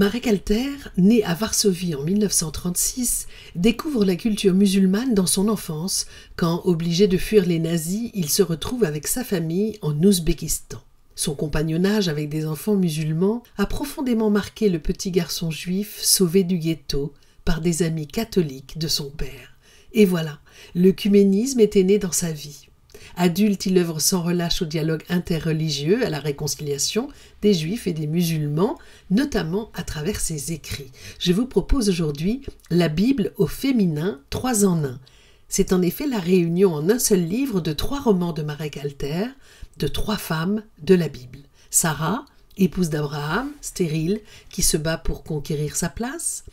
Marek Alter, né à Varsovie en 1936, découvre la culture musulmane dans son enfance quand, obligé de fuir les nazis, il se retrouve avec sa famille en Ouzbékistan. Son compagnonnage avec des enfants musulmans a profondément marqué le petit garçon juif sauvé du ghetto par des amis catholiques de son père. Et voilà, le cuménisme était né dans sa vie. Adulte, il œuvre sans relâche au dialogue interreligieux, à la réconciliation des juifs et des musulmans, notamment à travers ses écrits. Je vous propose aujourd'hui La Bible au féminin, trois en un. C'est en effet la réunion en un seul livre de trois romans de Marek Alter, de trois femmes de la Bible. Sarah, épouse d'Abraham, stérile, qui se bat pour conquérir sa place.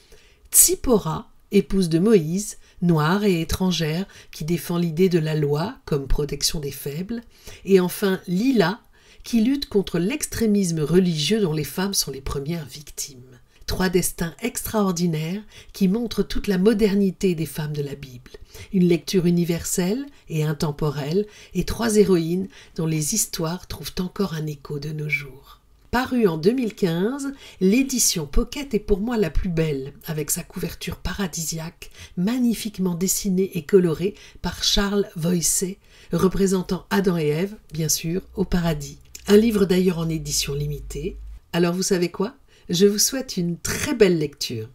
Tsipora, épouse de Moïse, noire et étrangère, qui défend l'idée de la loi comme protection des faibles, et enfin Lila, qui lutte contre l'extrémisme religieux dont les femmes sont les premières victimes. Trois destins extraordinaires qui montrent toute la modernité des femmes de la Bible. Une lecture universelle et intemporelle et trois héroïnes dont les histoires trouvent encore un écho de nos jours. Paru en 2015, l'édition Pocket est pour moi la plus belle, avec sa couverture paradisiaque, magnifiquement dessinée et colorée par Charles Voysey, représentant Adam et Ève, bien sûr, au paradis. Un livre d'ailleurs en édition limitée. Alors vous savez quoi Je vous souhaite une très belle lecture.